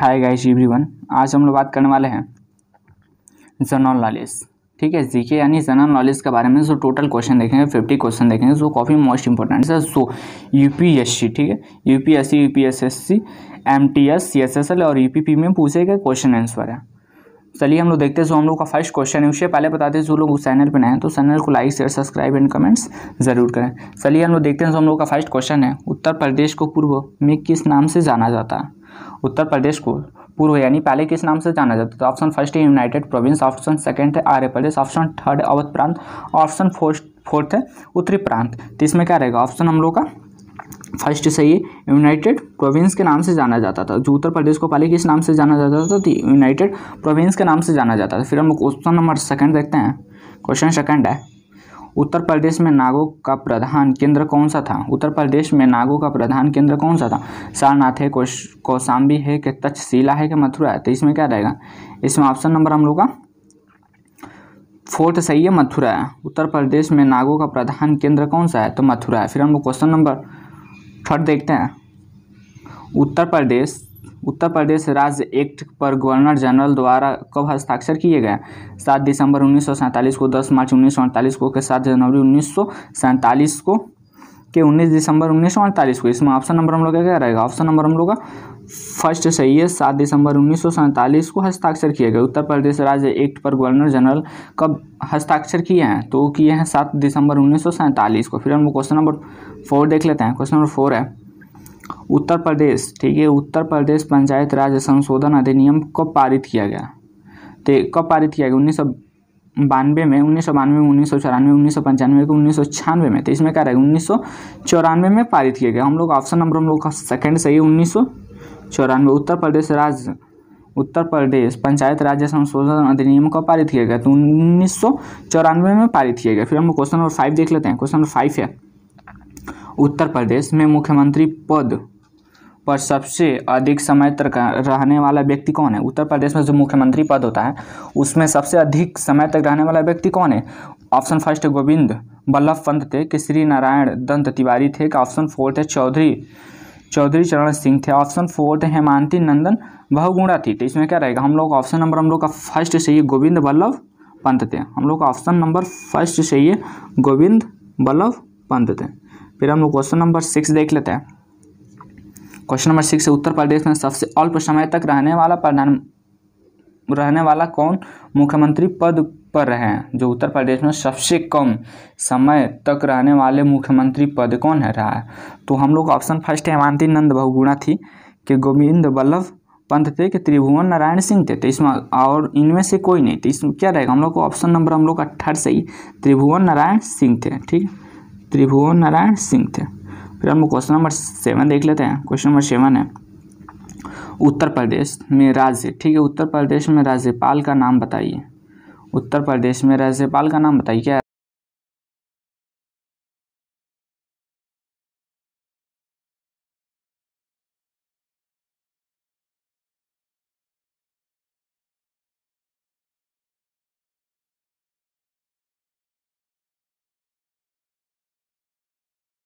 hi guys everyone आज हम लोग बात करने वाले हैं जनरल नॉलेज ठीक है जीके यानी जनरल नॉलेज के बारे में जो टोटल क्वेश्चन देखेंगे फिफ्टी क्वेश्चन देखेंगे जो काफ़ी मोस्ट इंपॉर्टेंट है सो यूपीएससी ठीक है यूपीएससी यूपीएसएससी एमटीएस सीएसएसएल और यूपीपी e में पूछे गए क्वेश्चन आंसर है चलिए हम लोग देखते हैं जो हम लोग का फर्स्ट क्वेश्चन है उससे पहले बताते हैं जो लोग उस चैनल पर नए हैं तो चैनल को like share subscribe and comments जरूर करें चलिए हम लोग देखते हैं जो हम लोग का फर्स्ट क्वेश्चन है उत्तर प्रदेश को पूर्व में किस नाम से जाना जाता है उत्तर प्रदेश को पूर्व यानी पहले किस नाम से जाना जाता था ऑप्शन फर्स्ट है यूनाइटेड प्रोविंस ऑप्शन सेकंड है आर्य प्रदेश ऑप्शन थर्ड अवध प्रांत ऑप्शन फोर्थ फोर्थ है उत्तरी प्रांत तो इसमें क्या रहेगा ऑप्शन हम लोग का फर्स्ट सही है यूनाइटेड प्रोविंस के नाम से जाना जाता था जो उत्तर प्रदेश को पहले किस नाम से जाना जाता था तो यूनाइटेड प्रोविंस के नाम से जाना जाता था फिर हम लोग क्वेश्चन नंबर सेकंड देखते हैं क्वेश्चन सेकंड है उत्तर प्रदेश में नागों का प्रधान केंद्र कौन सा था उत्तर प्रदेश में नागों का प्रधान केंद्र कौन सा था सारनाथ है कौशाम्बी है कि तक्षशिला है कि मथुरा है तो इसमें क्या रहेगा इसमें ऑप्शन नंबर हम लोग का फोर्थ सही है मथुरा है उत्तर प्रदेश में नागों का प्रधान केंद्र कौन सा है तो मथुरा है फिर हम लोग क्वेश्चन नंबर थर्ड देखते हैं उत्तर प्रदेश उत्तर प्रदेश राज्य एक्ट पर गवर्नर जनरल द्वारा कब हस्ताक्षर किए गए सात दिसंबर उन्नीस को दस मार्च उन्नीस को के सात जनवरी उन्नीस को के उन्नीस दिसंबर उन्नीस को इसमें ऑप्शन नंबर हम लोग का क्या रहेगा ऑप्शन नंबर हम लोग का फर्स्ट सही है सात दिसंबर उन्नीस को हस्ताक्षर किए गए उत्तर प्रदेश राज्य एक्ट पर गवर्नर जनरल कब हस्ताक्षर किए हैं तो किए हैं सात दिसंबर उन्नीस को फिर हम क्वेश्चन नंबर फोर देख लेते हैं क्वेश्चन नंबर फोर है उत्तर प्रदेश ठीक है उत्तर प्रदेश पंचायत राज संशोधन अधिनियम कब पारित किया गया तो कब पारित किया गया उन्नीस सौ बानवे में उन्नीस सौ बानवे में उन्नीस सौ चौरानवे उन्नीस सौ पंचानवे को उन्नीस सौ छियानवे में तो इसमें क्या रहेगा उन्नीस सौ चौरानवे में पारित किया गया हम लोग ऑप्शन नंबर हम लोग का सेकेंड सही है उन्नीस सौ चौरानवे उत्तर प्रदेश राज्य उत्तर प्रदेश पंचायत राज्य संशोधन अधिनियम कब पारित किया गया तो उन्नीस सौ चौरानवे में पारित किया गया फिर हम लोग क्वेश्चन नंबर फाइव देख लेते हैं क्वेश्चन नंबर फाइव है उत्तर प्रदेश में मुख्यमंत्री पद पर सबसे अधिक समय तक रहने वाला व्यक्ति कौन है उत्तर प्रदेश में जो मुख्यमंत्री पद होता है उसमें सबसे अधिक समय तक रहने वाला व्यक्ति कौन है ऑप्शन फर्स्ट गोविंद वल्लभ पंत थे श्री नारायण दंत तिवारी थे ऑप्शन फोर्थ है चौधरी चौधरी चरण सिंह थे ऑप्शन फोर्थ हेमांति नंदन बहुगुणा थी तो इसमें क्या रहेगा हम लोग ऑप्शन नंबर हम लोग का फर्स्ट चाहिए गोविंद वल्लभ पंत थे हम लोग का ऑप्शन नंबर फर्स्ट चाहिए गोविंद वल्लभ पंत थे फिर हम लोग क्वेश्चन नंबर सिक्स देख लेते हैं क्वेश्चन नंबर सिक्स है उत्तर प्रदेश में सबसे अल्प समय तक रहने वाला प्रधान रहने वाला कौन मुख्यमंत्री पद पर रहे हैं जो उत्तर प्रदेश में सबसे कम समय तक रहने वाले मुख्यमंत्री पद कौन है रहा है तो हम लोग ऑप्शन फर्स्ट है हेमांति नंद बहुगुणा थी कि गोविंद बल्लभ पंत थे कि त्रिभुवन नारायण सिंह थे तो इसमें और इनमें से कोई नहीं तो इसमें क्या रहेगा हम लोग को ऑप्शन नंबर हम लोग अट्ठारह से ही त्रिभुवन नारायण सिंह थे ठीक है त्रिभुवन नारायण सिंह थे फिर हम लोग क्वेश्चन नंबर सेवन देख लेते हैं क्वेश्चन नंबर सेवन है उत्तर प्रदेश में राज्य ठीक है उत्तर प्रदेश में राज्यपाल का नाम बताइए उत्तर प्रदेश में राज्यपाल का नाम बताइए क्या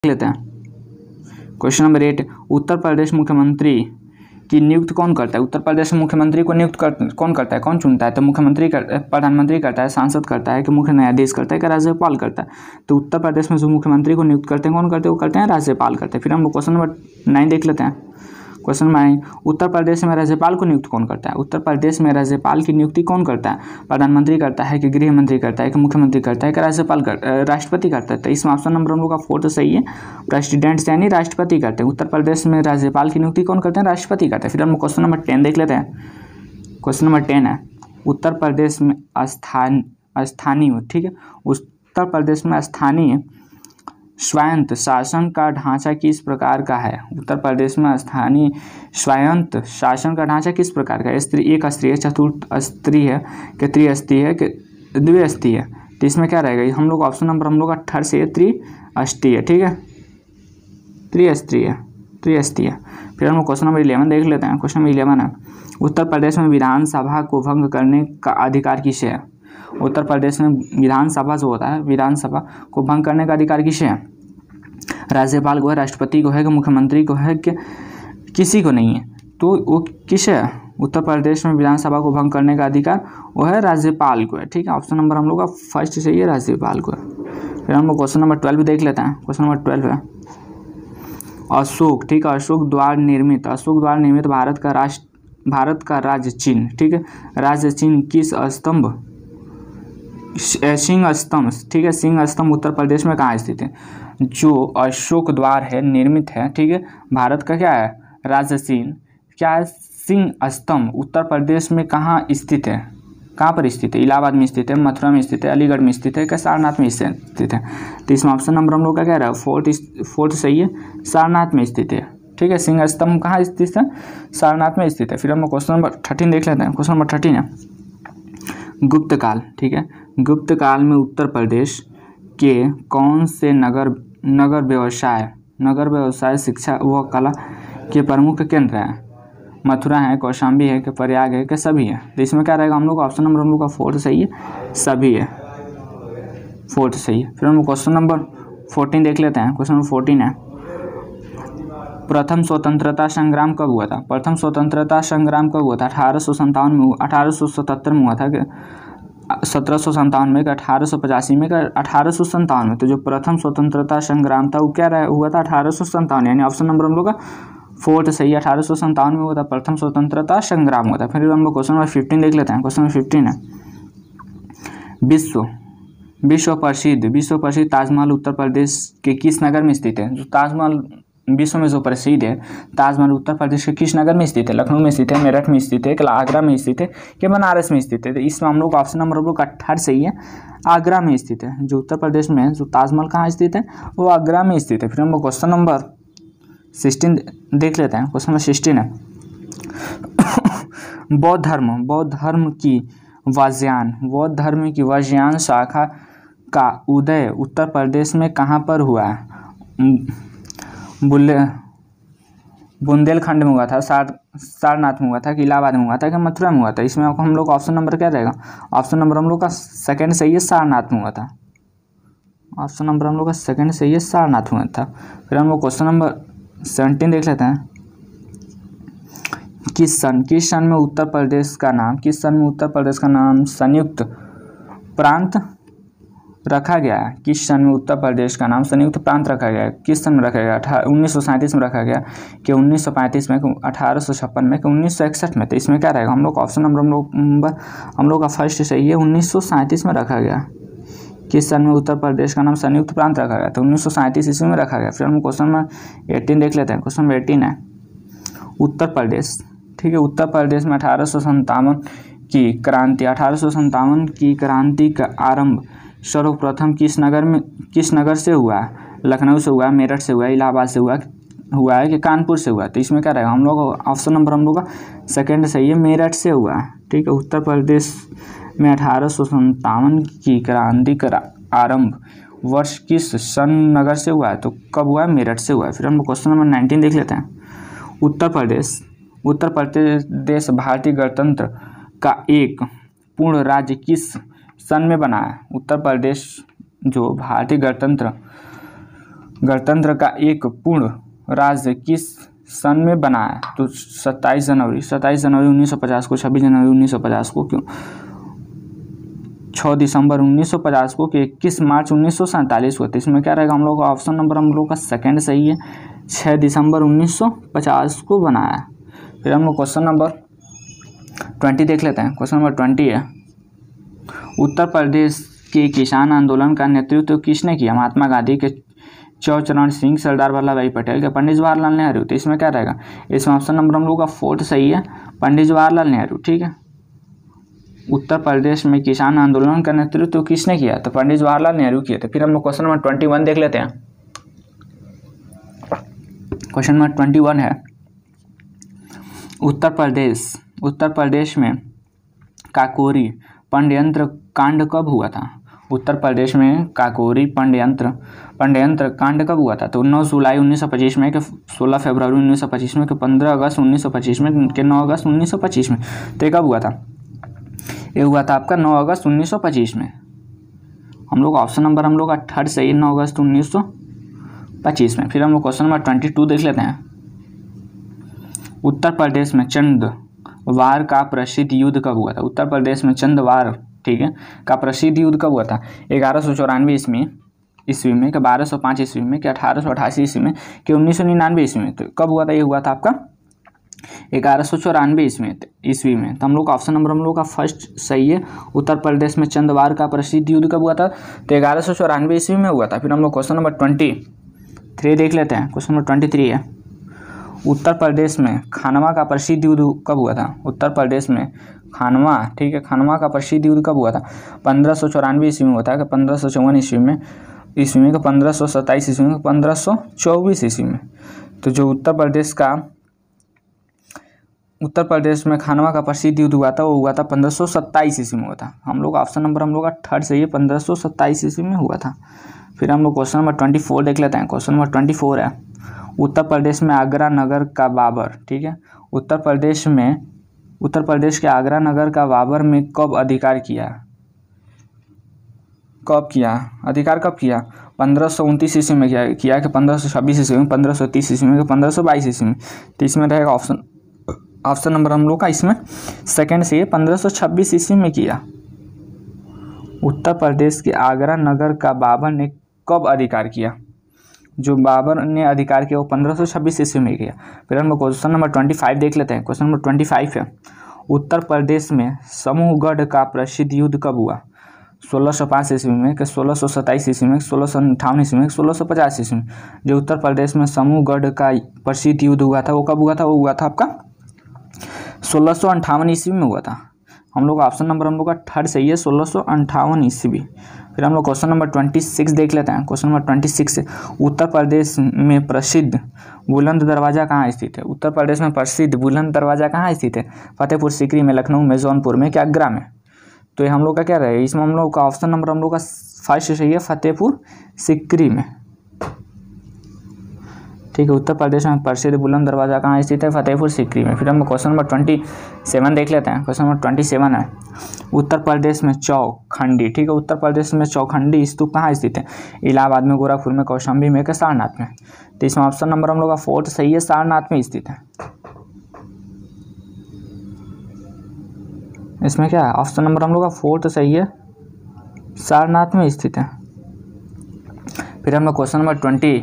लेते हैं question number eight Uttar Pradesh मुख्यमंत्री की नियुक्त कौन करता है उत्तर प्रदेश में मुख्यमंत्री को नियुक्त कर, कौन करता है कौन चुनता है तो मुख्यमंत्री कर प्रधानमंत्री करता है सांसद करता है कि मुख्य न्यायाधीश करता है कि राज्यपाल करता है तो उत्तर प्रदेश में जो मुख्यमंत्री को नियुक्त करते हैं कौन करते हैं वो करते हैं राज्यपाल करते हैं फिर हम लोग क्वेश्चन नंबर नाइन देख लेते हैं question number nine Uttar Pradesh में राज्यपाल को नियुक्त कौन करता है उत्तर प्रदेश में राज्यपाल की नियुक्ति कौन करता है प्रधानमंत्री करता है कि गृह मंत्री करता है कि मुख्यमंत्री करता है कि राज्यपाल राष्ट्रपति करता है तो इसमें ऑप्शन नंबर हम लोग का फोर्थ सही है प्रेसिडेंट यानी राष्ट्रपति करते हैं उत्तर प्रदेश में राज्यपाल की नियुक्ति कौन करते हैं राष्ट्रपति करते हैं फिर हम क्वेश्चन नंबर टेन देख लेते हैं क्वेश्चन नंबर टेन है उत्तर प्रदेश में स्थान स्थानीय ठीक है उत्तर प्रदेश में स्थानीय स्वायत्त शासन का ढांचा किस प्रकार का है उत्तर प्रदेश में स्थानीय स्वायत्त शासन का ढांचा किस प्रकार का स्त्री एक स्त्री है चतुर्थ स्त्री है कि स्त्रीय है कि द्विअस्थी है तो इसमें क्या रहेगा हम लोग ऑप्शन नंबर हम लोग अट्ठारह से है ठीक है है त्रिअस्थी है फिर हम क्वेश्चन नंबर इलेवन देख लेते हैं क्वेश्चन नंबर इलेवन है उत्तर प्रदेश में विधानसभा को भंग करने का अधिकार किसे है उत्तर प्रदेश में विधानसभा जो होता है विधानसभा को भंग करने का अधिकार किसे है राज्यपाल को है राष्ट्रपति को है कि मुख्यमंत्री को है कि किसी को नहीं है तो वो किसे है उत्तर प्रदेश में विधानसभा को भंग करने का अधिकार वो है राज्यपाल को है ठीक है ऑप्शन नंबर हम लोग का फर्स्ट चाहिए राज्यपाल को है फिर हम लोग क्वेश्चन नंबर ट्वेल्व देख लेते हैं क्वेश्चन नंबर ट्वेल्व है अशोक ठीक है अशोक द्वार निर्मित अशोक द्वार निर्मित भारत का राष्ट्र भारत का राज्य चिन्ह ठीक है राज्य चिन्ह किस स्तंभ सिंह स्तंभ ठीक है सिंह स्तंभ उत्तर प्रदेश में कहाँ स्थित है जो अशोक द्वार है निर्मित है ठीक है भारत का क्या है राजसीन क्या है सिंह स्तंभ उत्तर प्रदेश में कहाँ स्थित है कहाँ पर स्थित है इलाहाबाद में स्थित है मथुरा में स्थित है अलीगढ़ में स्थित है क्या सारनाथ में स्थित है तो इसमें ऑप्शन नंबर हम लोग का क्या रहा है फोर्थ फोर्थ सही है सारनाथ में स्थित है ठीक है सिंह स्तंभ कहाँ स्थित है सारनाथ में स्थित है फिर हम लोग क्वेश्चन नंबर थर्टीन देख लेते हैं क्वेश्चन नंबर थर्टीन है गुप्त काल ठीक है गुप्त काल में उत्तर प्रदेश के कौन से नगर नगर व्यवसाय नगर व्यवसाय शिक्षा व कला के प्रमुख केंद्र हैं मथुरा है कौशाम्बी है कि प्रयाग है कि सभी है तो इसमें क्या रहेगा हम लोग ऑप्शन नंबर हम लोग का फोर्थ सही है सभी है फोर्थ सही है फिर हम क्वेश्चन नंबर फोर्टीन देख लेते हैं क्वेश्चन नंबर फोर्टीन है प्रथम स्वतंत्रता संग्राम कब हुआ था प्रथम स्वतंत्रता संग्राम कब हुआ था अठारह में अठारह में हुआ था सत्रह सौ सत्तावन में अठारह सौ पचासी में अठारह सौ संतावन में तो जो प्रथम स्वतंत्रता संग्राम था वो क्या रहा हुआ था अठारह सौ सत्तावन यानी ऑप्शन नंबर हम लोग का फोर्थ सही अठारह सौ सत्तावन में हुआ था प्रथम स्वतंत्रता संग्राम हुआ था फिर हम लोग क्वेश्चन नंबर फिफ्टीन देख लेते हैं क्वेश्चन नंबर फिफ्टीन है विश्व विश्व प्रसिद्ध विश्व प्रसिद्ध ताजमहल उत्तर प्रदेश के किस नगर में स्थित है जो ताजमहल विश्व में जो प्रसिद्ध है ताजमहल उत्तर प्रदेश के किस नगर में स्थित है लखनऊ में स्थित है मेरठ में स्थित है आगरा में स्थित है या बनारस में स्थित है तो इसमें हम लोग ऑप्शन नंबर हम लोग अट्ठारह सही है आगरा में स्थित है जो उत्तर प्रदेश में जो ताजमहल कहाँ स्थित है वो आगरा में स्थित है फिर हम लोग क्वेश्चन नंबर सिक्सटीन देख लेते हैं क्वेश्चन नंबर सिक्सटीन है बौद्ध धर्म बौद्ध धर्म की वाज्यान बौद्ध धर्म की वाज्यान शाखा का उदय उत्तर प्रदेश में कहाँ पर हुआ है बुल्ले बुंदेलखंड में हुआ था सार सारनाथ में हुआ था कि इलाहाबाद में हुआ था कि मथुरा में हुआ था इसमें आपको हम लोग ऑप्शन नंबर क्या रहेगा ऑप्शन नंबर हम लोग का सेकंड सही है सारनाथ में हुआ था ऑप्शन नंबर हम लोग का सेकंड सही है सारनाथ में हुआ था फिर हम लोग क्वेश्चन नंबर सेवनटीन देख लेते हैं किस सन किस सन में उत्तर प्रदेश का नाम किस सन में उत्तर प्रदेश का नाम संयुक्त प्रांत रखा गया किस सन में उत्तर प्रदेश का नाम संयुक्त प्रांत रखा गया किस सन में रखा गया अठा उन्नीस में रखा गया कि उन्नीस में सौ अठारह में कि उन्नीस में तो इसमें क्या रहेगा हम लोग ऑप्शन नंबर हम लोग नंबर हम लोग का फर्स्ट चाहिए उन्नीस में रखा गया किस सन में उत्तर प्रदेश का नाम संयुक्त प्रांत रखा गया तो उन्नीस ईस्वी में रखा गया फिर हम क्वेश्चन नंबर एटीन देख लेते हैं क्वेश्चन नंबर एटीन है उत्तर प्रदेश ठीक है उत्तर प्रदेश में अठारह की क्रांति अठारह की क्रांति का आरंभ सर्वप्रथम किस नगर में किस नगर से हुआ लखनऊ से हुआ मेरठ से हुआ इलाहाबाद से हुआ हुआ है कि कानपुर से हुआ तो इसमें क्या रहेगा हम लोग ऑप्शन नंबर हम लोग का सेकेंड सही है मेरठ से हुआ ठीक है उत्तर प्रदेश में अठारह सौ की क्रांति का आरंभ वर्ष किस सन नगर से हुआ है तो कब हुआ है मेरठ से हुआ है फिर हम लोग क्वेश्चन नंबर नाइनटीन देख लेते हैं उत्तर प्रदेश उत्तर प्रदेश भारतीय गणतंत्र का एक पूर्ण राज्य किस सन में बना है उत्तर प्रदेश जो भारतीय गणतंत्र गणतंत्र का एक पूर्ण राज्य किस सन में बना है तो 27 जनवरी 27 जनवरी 1950 को 26 जनवरी 1950 को क्यों 6 दिसंबर 1950 को कि इक्कीस मार्च उन्नीस को तो इसमें क्या रहेगा हम लोग का ऑप्शन नंबर हम लोग का सेकंड सही है 6 दिसंबर 1950 को बनाया फिर हम लोग क्वेश्चन नंबर ट्वेंटी देख लेते हैं क्वेश्चन नंबर ट्वेंटी है उत्तर प्रदेश के किसान आंदोलन का नेतृत्व किसने किया महात्मा गांधी के चौचरण सिंह सरदार वल्लभ भाई पटेल के पंडित जवाहरलाल नेहरू तो इसमें क्या रहेगा इसमें ऑप्शन नंबर हम लोग का फोर्थ सही है पंडित जवाहरलाल नेहरू ठीक है उत्तर प्रदेश में किसान आंदोलन का नेतृत्व तो किसने किया तो पंडित जवाहरलाल नेहरू किए थे फिर हम लोग क्वेश्चन नंबर ट्वेंटी वन देख लेते हैं क्वेश्चन नंबर ट्वेंटी वन है उत्तर प्रदेश उत्तर प्रदेश में काकोरी पंडयंत्र कांड कब हुआ था उत्तर प्रदेश में काकोरी पंडयंत्र पंडयंत्र कांड कब हुआ था तो 9 जुलाई 1925 में के 16 फरवरी 1925 में के 15 अगस्त 1925 में के 9 अगस्त 1925 में तो ये कब हुआ था ये हुआ था आपका 9 अगस्त 1925 में हम लोग ऑप्शन नंबर हम लोग का थर्ड सही नौ अगस्त उन्नीस सौ पच्चीस में फिर हम लोग क्वेश्चन नंबर ट्वेंटी टू देख लेते हैं उत्तर प्रदेश में चंद वार का प्रसिद्ध युद्ध कब हुआ था उत्तर प्रदेश में चंदवार ठीक है का प्रसिद्ध युद्ध कब हुआ था ग्यारह सौ चौरानवे ईस्वी ईस्वी में कि बारह सौ पाँच ईस्वी में कि अठारह सौ अठासी ईस्वी में कि उन्नीस सौ निन्यानवे ईस्वी में तो कब हुआ था ये हुआ था आपका ग्यारह सौ चौरानवे ईस्वी तो ईस्वी में तो हम लोग ऑप्शन नंबर हम लोग का फर्स्ट सही है उत्तर प्रदेश में चंदवार का प्रसिद्ध युद्ध कब हुआ था तो ग्यारह सौ चौरानवे ईस्वी में हुआ था फिर हम लोग क्वेश्चन नंबर ट्वेंटी थ्री देख लेते हैं क्वेश्चन नंबर ट्वेंटी थ्री है उत्तर प्रदेश में खानवा का प्रसिद्ध युद्ध कब हुआ था उत्तर प्रदेश में खानवा ठीक है खानवा का प्रसिद्ध युद्ध कब हुआ था पंद्रह सौ चौरानवे ईस्वी में हुआ था पंद्रह सौ चौवन ईस्वी में ईस्वी में पंद्रह सौ सत्ताईस ईस्वी में पंद्रह सौ चौबीस ईस्वी में तो जो उत्तर प्रदेश का उत्तर प्रदेश में खानवा का प्रसिद्ध युद्ध हुआ था वो हुआ था पंद्रह सौ सत्ताईस ईस्वी में हुआ था हम लोग ऑप्शन नंबर हम लोग का थर्ड सही है पंद्रह सौ सत्ताईस ईस्वी में हुआ था फिर हम लोग क्वेश्चन नंबर ट्वेंटी फोर देख लेते हैं क्वेश्चन नंबर ट्वेंटी फोर है उत्तर प्रदेश में आगरा नगर का बाबर ठीक है उत्तर प्रदेश में उत्तर प्रदेश के आगरा नगर का बाबर में कब अधिकार किया कब किया अधिकार कब किया पंद्रह सौ उनतीस ईस्वी में किया किया कि पंद्रह सौ छब्बीस ईस्वी में पंद्रह सौ तीस ईस्वी में पंद्रह सौ बाईस ईस्वी में तो इसमें रहेगा ऑप्शन ऑप्शन नंबर हम लोग का इसमें सेकंड से पंद्रह सौ छब्बीस ईस्वी में किया उत्तर प्रदेश के आगरा नगर का बाबर ने कब अधिकार किया जो बाबर ने अधिकार किया वो पंद्रह सौ छब्बीस ईस्वी में किया फिर हम क्वेश्चन नंबर ट्वेंटी फाइव देख लेते हैं क्वेश्चन नंबर ट्वेंटी फाइव है उत्तर प्रदेश में समूहगढ़ का प्रसिद्ध युद्ध कब हुआ सोलह सौ पाँच ईस्वी में सोलह सौ सत्ताईस ईस्वी में सोलह सौ अंठावन ईस्वी में सोलह सौ पचास ईस्वी में जो उत्तर प्रदेश में समूहगढ़ का प्रसिद्ध युद्ध हुआ था वो कब हुआ था वो हुआ था आपका सोलह सौ अंठावन ईस्वी में हुआ था हम लोग ऑप्शन नंबर हम लोग का थर्ड सही है सोलह सौ अंठावन ईस्वी फिर हम लोग क्वेश्चन नंबर ट्वेंटी सिक्स देख लेते हैं question number twenty six Uttar Pradesh में प्रसिद्ध बुलंद दरवाज़ा कहाँ स्थित है उत्तर प्रदेश में प्रसिद्ध बुलंद दरवाज़ा कहाँ स्थित है फतेहपुर सिकरी में लखनऊ में जौनपुर में क्या आगरा में तो ये हम लोग का क्या रहे इसमें हम लोग का ऑप्शन नंबर हम लोग का फर्स्ट सही है फतेहपुर सिकरी में ठीक है उत्तर प्रदेश में प्रसिद्ध बुलंद दरवाज़ा कहाँ स्थित है फतेहपुर सिकरी में फिर हम क्वेश्चन नंबर ट्वेंटी सेवन देख लेते हैं क्वेश्चन नंबर ट्वेंटी सेवन है उत्तर प्रदेश में चौखंडी ठीक है उत्तर प्रदेश में चौखंडी स्तूप कहाँ स्थित है इलाहाबाद में गोरखपुर में कौशाम्बी में के सारनाथ में तो इसमें ऑप्शन नंबर हम लोग का फोर्थ सही है सारनाथ में स्थित है इसमें क्या है ऑप्शन नंबर हम लोग का फोर्थ सही है सारनाथ में स्थित है फिर हम लोग क्वेश्चन नंबर ट्वेंटी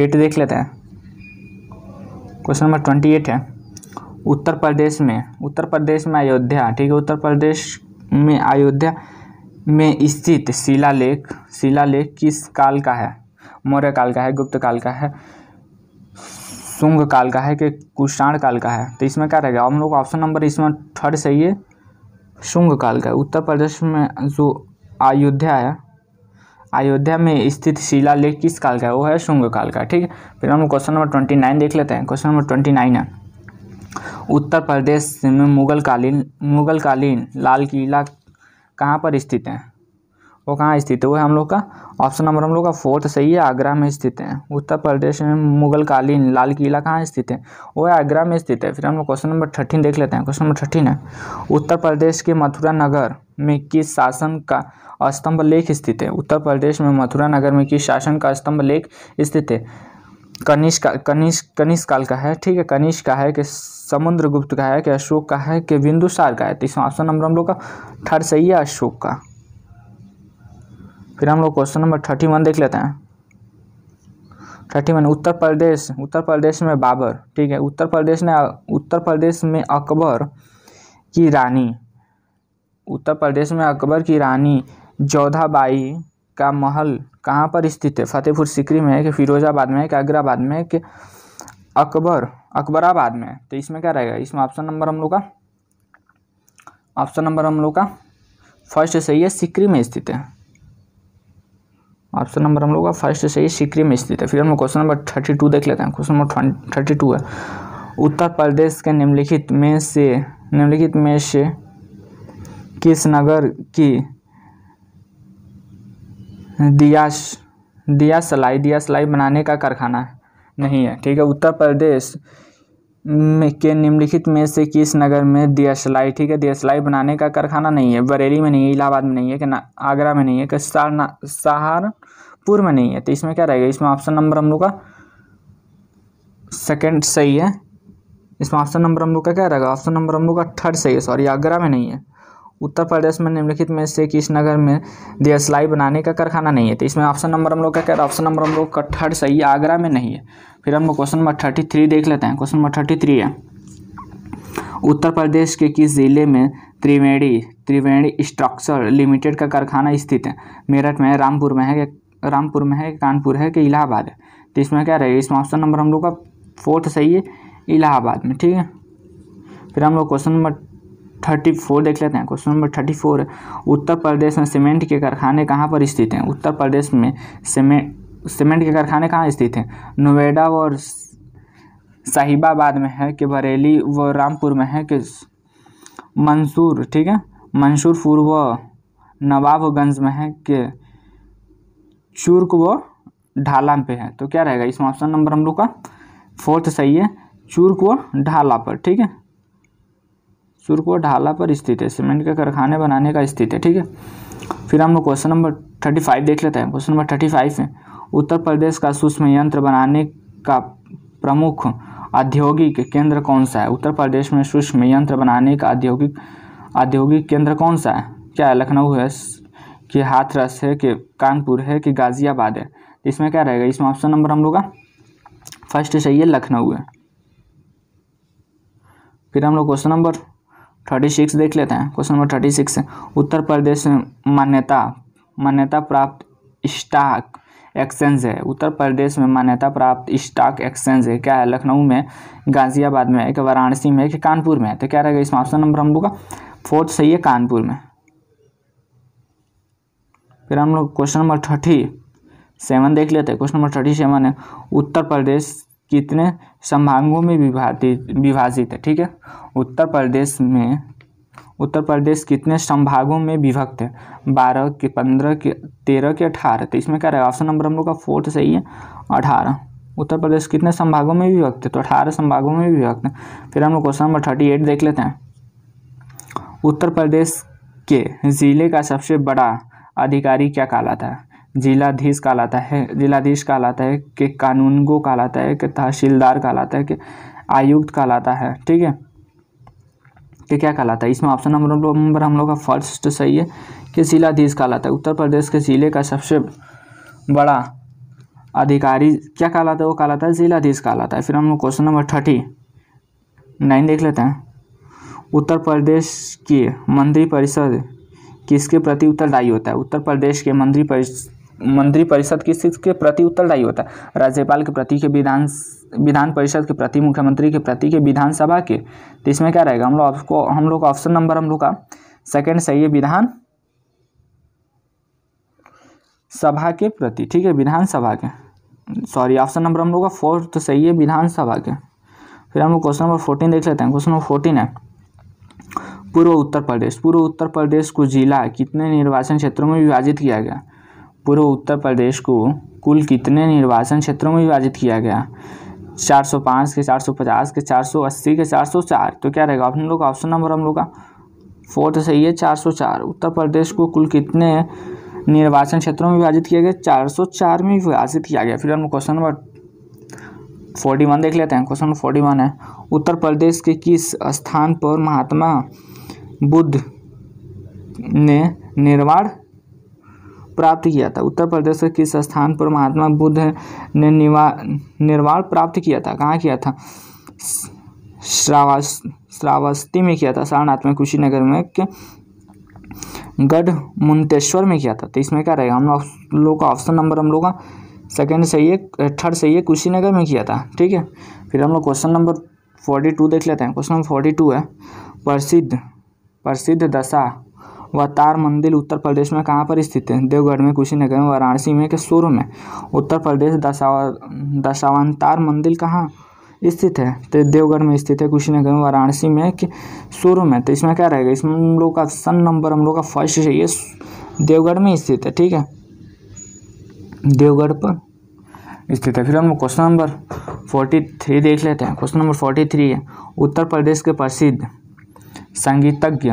एट देख लेते हैं क्वेश्चन नंबर ट्वेंटी एट है उत्तर प्रदेश में उत्तर प्रदेश में अयोध्या ठीक है उत्तर प्रदेश में अयोध्या में स्थित शिलालेख शिलालेख किस काल का है मौर्य काल का है गुप्त काल का है शुंग काल का है कि कुषाण काल का है तो इसमें क्या रहेगा हम लोग ऑप्शन नंबर इसमें थर्ड सही है शुंग काल का उत्तर प्रदेश में जो अयोध्या है अयोध्या में स्थित शिला लेख किस काल का है वो है शुंग काल का ठीक है फिर हम क्वेश्चन नंबर ट्वेंटी नाइन देख लेते हैं क्वेश्चन नंबर ट्वेंटी नाइन है उत्तर प्रदेश में मुगल कालीन मुगल कालीन लाल किला कहाँ पर स्थित है वो कहाँ स्थित है वो है हम लोग का ऑप्शन नंबर हम लोग का फोर्थ सही है आगरा में स्थित है उत्तर प्रदेश में मुगल कालीन लाल किला कहाँ स्थित है वो है आगरा में स्थित है फिर हम लोग क्वेश्चन नंबर थर्टीन देख लेते हैं क्वेश्चन नंबर थर्टीन है उत्तर प्रदेश के मथुरा नगर में किस शासन का स्तंभ लेख स्थित है उत्तर प्रदेश में मथुरा नगर में किस शासन का स्तंभ लेख स्थित है कनिष्क कनिष्क कनिष्क काल का है ठीक है कनिष्क का है कि समुद्रगुप्त का है कि अशोक का है कि बिंदुसार का है तो इसमें ऑप्शन नंबर हम लोग का थर्ड सही है अशोक का फिर हम लोग क्वेश्चन नंबर थर्टी वन देख लेते हैं थर्टी वन उत्तर प्रदेश उत्तर प्रदेश में बाबर ठीक है उत्तर प्रदेश ने उत्तर प्रदेश में अकबर की रानी उत्तर प्रदेश में अकबर की रानी जोधाबाई का महल कहाँ पर स्थित है फतेहपुर सिकरी में है कि फिरोजाबाद में है कि आगराबाद में है कि अकबर अकबराबाद में तो इसमें क्या रहेगा इसमें ऑप्शन नंबर हम लोग का ऑप्शन नंबर हम लोग का फर्स्ट सही है सिकरी में स्थित है ऑप्शन नंबर हम लोग का फर्स्ट सही सिकरी में स्थित है फिर हम लोग क्वेश्चन नंबर थर्टी टू देख लेते हैं क्वेश्चन नंबर थर्टी टू है उत्तर प्रदेश के निम्नलिखित में से निम्नलिखित में से किस नगर की दियाश दिया सलाई दिया सलाई बनाने का कारखाना नहीं है ठीक है उत्तर प्रदेश में के निम्नलिखित में से किस नगर में दिया सलाई ठीक है दिया सलाई बनाने का कारखाना नहीं है बरेली में नहीं है इलाहाबाद में नहीं है कि आगरा में नहीं है कि सहारनपुर में नहीं है तो इसमें क्या रहेगा इसमें ऑप्शन नंबर हम लोग का सेकेंड सही है इसमें ऑप्शन नंबर हम लोग का क्या रहेगा ऑप्शन नंबर हम लोग का थर्ड सही है सॉरी आगरा में नहीं है उत्तर प्रदेश में निम्नलिखित में से किस नगर में देसलाई बनाने का कारखाना नहीं है तो इसमें ऑप्शन नंबर हम लोग क्या कह रहे हैं ऑप्शन नंबर हम लोग का थर्ड सही है आगरा में नहीं है फिर हम लोग क्वेश्चन नंबर थर्टी थ्री देख लेते हैं क्वेश्चन नंबर थर्टी थ्री है उत्तर प्रदेश के किस ज़िले में त्रिवेणी त्रिवेणी स्ट्रक्चर लिमिटेड का कारखाना स्थित है मेरठ में रामपुर में है रामपुर में है कानपुर है कि इलाहाबाद है तो इसमें क्या रहेगा इसमें ऑप्शन नंबर हम लोग का फोर्थ सही है इलाहाबाद में ठीक है फिर हम लोग क्वेश्चन नंबर थर्टी फोर देख लेते हैं question number thirty four Uttar Pradesh में सीमेंट के कारखाने कहाँ पर स्थित हैं उत्तर प्रदेश में सीमेंट सीमेंट के कारखाने कहाँ स्थित हैं नोएडा और साहिबाबाद में है कि बरेली व रामपुर में है कि मंसूर ठीक है मंसूरपुर व नवाबगंज में है कि चुर्क व ढाला पे है तो क्या रहेगा इसमें ऑप्शन नंबर हम लोग का फोर्थ सही है चुर्क व ढाला पर ठीक है सुरकुआ ढाला पर स्थित है सीमेंट के कारखाने बनाने का स्थित है ठीक है फिर हम लोग क्वेश्चन नंबर थर्टी फाइव देख लेते हैं क्वेश्चन नंबर थर्टी फाइव में उत्तर प्रदेश का सूक्ष्म यंत्र बनाने का प्रमुख औद्योगिक केंद्र कौन सा है उत्तर प्रदेश में सूक्ष्म यंत्र बनाने का औद्योगिक औद्योगिक केंद्र कौन सा है क्या है लखनऊ है कि हाथरस है कि कानपुर है कि गाज़ियाबाद है इसमें क्या रहेगा इसमें ऑप्शन नंबर हम लोग का फर्स्ट चाहिए लखनऊ है फिर हम लोग क्वेश्चन नंबर थर्टी सिक्स देख लेते हैं क्वेश्चन नंबर थर्टी सिक्स है उत्तर प्रदेश में मान्यता मान्यता प्राप्त स्टॉक एक्सचेंज है उत्तर प्रदेश में मान्यता प्राप्त स्टॉक एक्सचेंज है क्या है लखनऊ में गाजियाबाद में एक वाराणसी में एक कानपुर में तो क्या रहेगा इसमें ऑप्शन नंबर हम लोग का फोर्थ सही है कानपुर में फिर हम लोग क्वेश्चन नंबर थर्टी सेवन देख लेते हैं क्वेश्चन नंबर थर्टी सेवन है उत्तर प्रदेश कितने संभागों में विभाजित विभाजित है ठीक है उत्तर प्रदेश में उत्तर प्रदेश कितने संभागों में विभक्त है बारह के पंद्रह के तेरह के अठारह तो इसमें क्या रहेगा ऑप्शन नंबर हम लोग का फोर्थ सही है अठारह उत्तर प्रदेश कितने संभागों में विभक्त है तो अठारह संभागों में विभक्त है फिर हम लोग क्वेश्चन नंबर थर्टी एट देख लेते हैं उत्तर प्रदेश के ज़िले का सबसे बड़ा अधिकारी क्या कहलाता है जिलाधीश कहलाता है जिलाधीश कहलाता है कि कानूनगो कहलाता है कि तहसीलदार कहलाता है कि आयुक्त कहलाता है ठीक है कि क्या कहलाता है इसमें ऑप्शन नंबर नंबर हम लोग का फर्स्ट सही है कि जिलाधीश कहलाता है उत्तर प्रदेश के ज़िले का सबसे बड़ा अधिकारी क्या कहलाता है वो कहलाता है जिलाधीश कहलाता है फिर हम लोग क्वेश्चन नंबर थर्टी नाइन देख लेते हैं उत्तर प्रदेश की मंत्रिपरिषद किसके प्रति उत्तरदायी होता है उत्तर प्रदेश के मंत्रिपरिषद मंत्रिपरिषद की के प्रति उत्तरदायी होता है राज्यपाल के प्रति के विधान विधान परिषद के प्रति मुख्यमंत्री के प्रति के विधानसभा के तो इसमें क्या रहेगा हम लोग आपको हम लोग ऑप्शन नंबर हम लोग का सेकेंड सही है विधान सभा के प्रति ठीक है विधानसभा के सॉरी ऑप्शन नंबर हम लोग का फोर्थ तो सही है विधानसभा के फिर हम लोग क्वेश्चन नंबर फोर्टीन देख लेते हैं क्वेश्चन नंबर फोर्टीन है पूर्व उत्तर प्रदेश पूर्व उत्तर प्रदेश को जिला कितने निर्वाचन क्षेत्रों में विभाजित किया गया पूर्व उत्तर प्रदेश को कुल कितने निर्वाचन क्षेत्रों में विभाजित किया गया 405 के 450 के 480 के 404 तो क्या रहेगा अपने लोग ऑप्शन नंबर हम लोग का फोर्थ तो सही है 404 उत्तर प्रदेश को कुल कितने निर्वाचन क्षेत्रों में विभाजित किया गया 404 में विभाजित किया गया फिर हम क्वेश्चन नंबर फोर्टी वन देख लेते हैं क्वेश्चन नंबर फोर्टी वन है उत्तर प्रदेश के किस स्थान पर महात्मा बुद्ध ने निर्माण प्राप्त किया था उत्तर प्रदेश के किस स्थान पर महात्मा बुद्ध ने निर्वाण प्राप्त किया था कहाँ किया था श्रावस श्रावस्ती में किया था सारनाथ में कुशीनगर में गढ़ मुंतेश्वर में किया था तो इसमें क्या रहेगा हम लोग का ऑप्शन नंबर हम लोग का सेकेंड सही है थर्ड सही है कुशीनगर में किया था ठीक है फिर हम लोग क्वेश्चन नंबर फोर्टी टू देख लेते हैं क्वेश्चन नंबर फोर्टी टू है प्रसिद्ध प्रसिद्ध दशा अवतार मंदिर उत्तर प्रदेश में कहाँ पर स्थित है देवगढ़ में कुशीनगर में वाराणसी में के सूर्य में उत्तर प्रदेश दशावा दशावतार मंदिर कहाँ स्थित है तो देवगढ़ में स्थित है कुशीनगर में वाराणसी में कि सूर्य में तो इसमें क्या रहेगा इसमें हम लोग का सन नंबर हम लोग का फर्स्ट चाहिए देवगढ़ में स्थित है ठीक है देवगढ़ पर स्थित है फिर हम क्वेश्चन नंबर फोर्टी थ्री देख लेते हैं क्वेश्चन नंबर फोर्टी थ्री है उत्तर प्रदेश के प्रसिद्ध संगीतज्ञ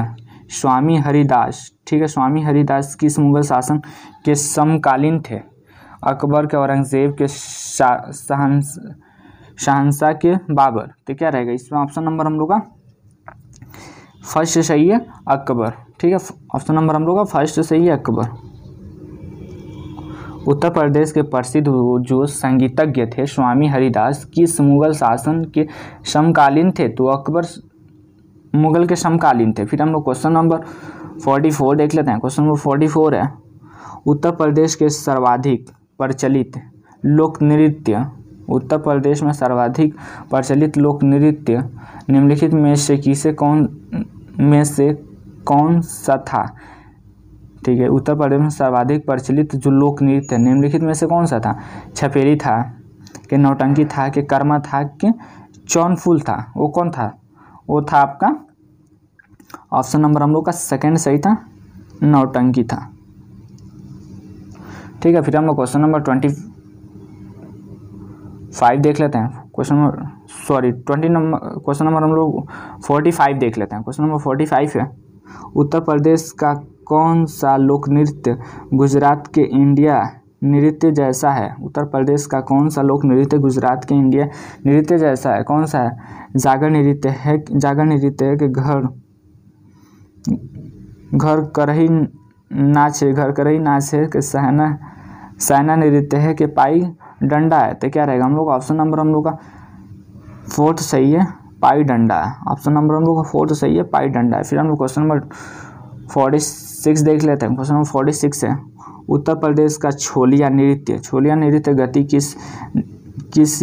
स्वामी हरिदास ठीक है स्वामी हरिदास किस मुगल शासन के समकालीन थे अकबर के औरंगजेब के शहनशाह के बाबर तो क्या रहेगा इसमें ऑप्शन नंबर हम लोग का फर्स्ट सही है अकबर ठीक है ऑप्शन नंबर हम लोग का फर्स्ट सही है अकबर उत्तर प्रदेश के प्रसिद्ध जो संगीतज्ञ थे स्वामी हरिदास किस मुगल शासन के समकालीन थे तो अकबर मुगल के समकालीन थे फिर हम लोग क्वेश्चन नंबर फोर्टी फोर देख लेते हैं क्वेश्चन नंबर फोर्टी फोर है उत्तर प्रदेश के सर्वाधिक प्रचलित लोक नृत्य उत्तर प्रदेश में सर्वाधिक प्रचलित लोक नृत्य निम्नलिखित में से किसे कौन में से कौन सा था ठीक है उत्तर प्रदेश में सर्वाधिक प्रचलित जो लोक नृत्य है निम्नलिखित में से कौन सा था छपेरी था कि नौटंकी था कि कर्मा था कि चौनफुल था वो कौन था वो था आपका ऑप्शन नंबर हम लोग का सेकेंड सही था नौटंकी था ठीक है फिर हम लोग क्वेश्चन नंबर ट्वेंटी फाइव देख लेते हैं question number sorry twenty number question number हम लोग फोर्टी फाइव देख लेते हैं क्वेश्चन नंबर फोर्टी फाइव है उत्तर प्रदेश का कौन सा लोक नृत्य गुजरात के इंडिया नृत्य जैसा है उत्तर प्रदेश का कौन सा लोक नृत्य गुजरात के इंडिया नृत्य जैसा है कौन सा है जागर नृत्य है जागर नृत्य है कि घर घर करही नाच है घर करही नाच है कि सहना सहना नृत्य है कि पाई डंडा है तो क्या रहेगा हम लोग ऑप्शन नंबर हम लोग का फोर्थ सही है पाई डंडा है ऑप्शन नंबर हम लोग का फोर्थ सही है पाई डंडा है फिर हम लोग क्वेश्चन नंबर फोर्टी सिक्स देख लेते हैं क्वेश्चन नंबर फोर्टी सिक्स है उत्तर प्रदेश का छोलिया नृत्य छोलिया नृत्य गति किस किस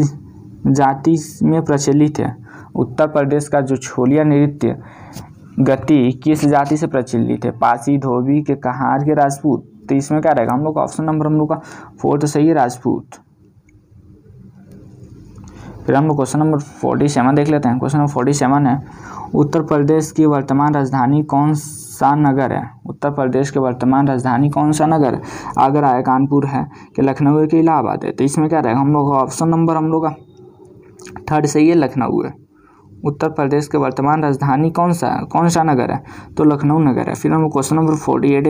जाति में प्रचलित है उत्तर प्रदेश का जो छोलिया नृत्य गति किस जाति से प्रचलित है पासी धोबी के कहार के राजपूत तो इसमें क्या रहेगा हम लोग का ऑप्शन नंबर हम लोग का फोर्थ सही है राजपूत फिर हम लोग क्वेश्चन नंबर फोर्टी सेवन देख लेते हैं क्वेश्चन नंबर फोर्टी सेवन है उत्तर प्रदेश की वर्तमान राजधानी कौन सा नगर है उत्तर प्रदेश के वर्तमान राजधानी कौन सा नगर आगरा है कानपुर है कि लखनऊ है कि इलाहाबाद है तो इसमें क्या रहेगा हम लोग ऑप्शन नंबर हम लोग का थर्ड सही है लखनऊ है उत्तर प्रदेश के वर्तमान राजधानी कौन सा है कौन सा नगर है तो लखनऊ नगर है फिर हम क्वेश्चन नंबर फोर्टी एट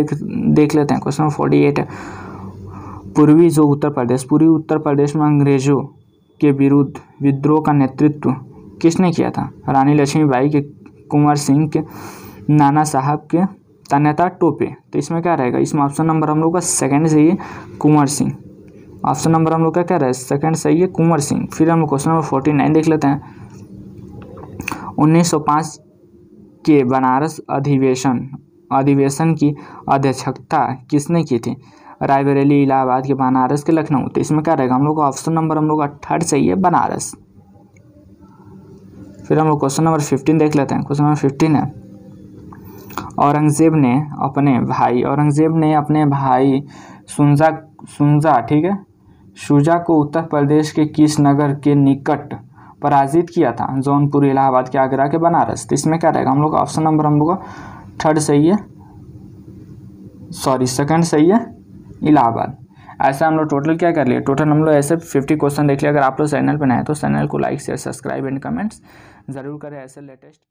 देख लेते हैं क्वेश्चन नंबर फोर्टी एट है पूर्वी जो उत्तर प्रदेश पूर्वी उत्तर प्रदेश में अंग्रेज़ों के विरुद्ध विद्रोह का नेतृत्व किसने किया था रानी लक्ष्मीबाई के कुंवर सिंह के नाना साहब के तन्यता टोपे तो इसमें क्या रहेगा इसमें ऑप्शन नंबर हम लोग का सेकेंड सही है कुंवर सिंह ऑप्शन नंबर हम लोग का क्या रहे सेकंड सेकेंड सही है कुंवर सिंह फिर हम क्वेश्चन नंबर फोर्टी नाइन देख लेते हैं उन्नीस सौ पाँच के बनारस अधिवेशन अधिवेशन की अध्यक्षता किसने की थी रायबरेली इलाहाबाद के बनारस के लखनऊ तो इसमें क्या रहेगा हम लोग का ऑप्शन नंबर हम लोग का थर्ड सही है बनारस फिर हम लोग क्वेश्चन नंबर फिफ्टीन देख लेते हैं क्वेश्चन नंबर फिफ्टीन है औरंगजेब ने अपने भाई औरंगजेब ने अपने भाई सुंजा सुंजा ठीक है शुजा को उत्तर प्रदेश के किस नगर के निकट पराजित किया था जौनपुर इलाहाबाद के आगरा के बनारस तो इसमें क्या रहेगा हम लोग ऑप्शन नंबर हम लोग का थर्ड सही है सॉरी सेकंड सही है इलाहाबाद ऐसा हम लोग टोटल क्या कर लिए टोटल हम लोग ऐसे फिफ्टी क्वेश्चन देख लिए अगर आप लोग चैनल पर नए तो चैनल को like share subscribe and comments ज़रूर करें ऐसे लेटेस्ट